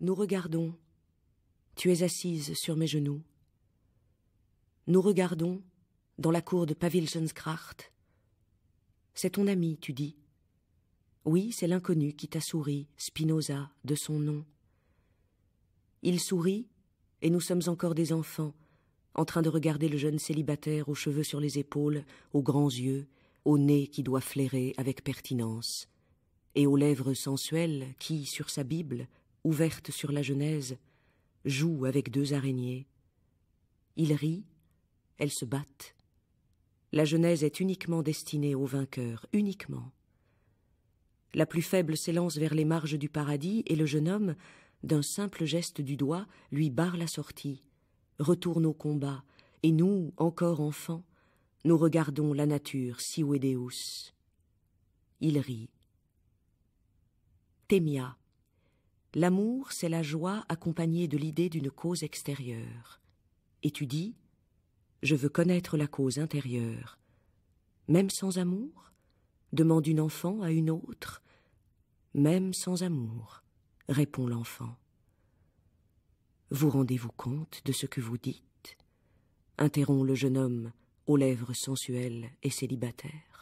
Nous regardons, tu es assise sur mes genoux. Nous regardons, dans la cour de Pavilsenskracht. »« C'est ton ami, tu dis. Oui, c'est l'inconnu qui t'a souri, Spinoza, de son nom. Il sourit, et nous sommes encore des enfants, en train de regarder le jeune célibataire aux cheveux sur les épaules, aux grands yeux, au nez qui doit flairer avec pertinence, et aux lèvres sensuelles qui, sur sa Bible, ouverte sur la Genèse, joue avec deux araignées. Il rit, elles se battent. La Genèse est uniquement destinée aux vainqueurs, uniquement. La plus faible s'élance vers les marges du paradis, et le jeune homme, d'un simple geste du doigt, lui barre la sortie, retourne au combat, et nous, encore enfants, nous regardons la nature si Il rit. Témia L'amour, c'est la joie accompagnée de l'idée d'une cause extérieure. Et tu dis Je veux connaître la cause intérieure. Même sans amour demande une enfant à une autre. Même sans amour, répond l'enfant. Vous rendez-vous compte de ce que vous dites interrompt le jeune homme aux lèvres sensuelles et célibataires.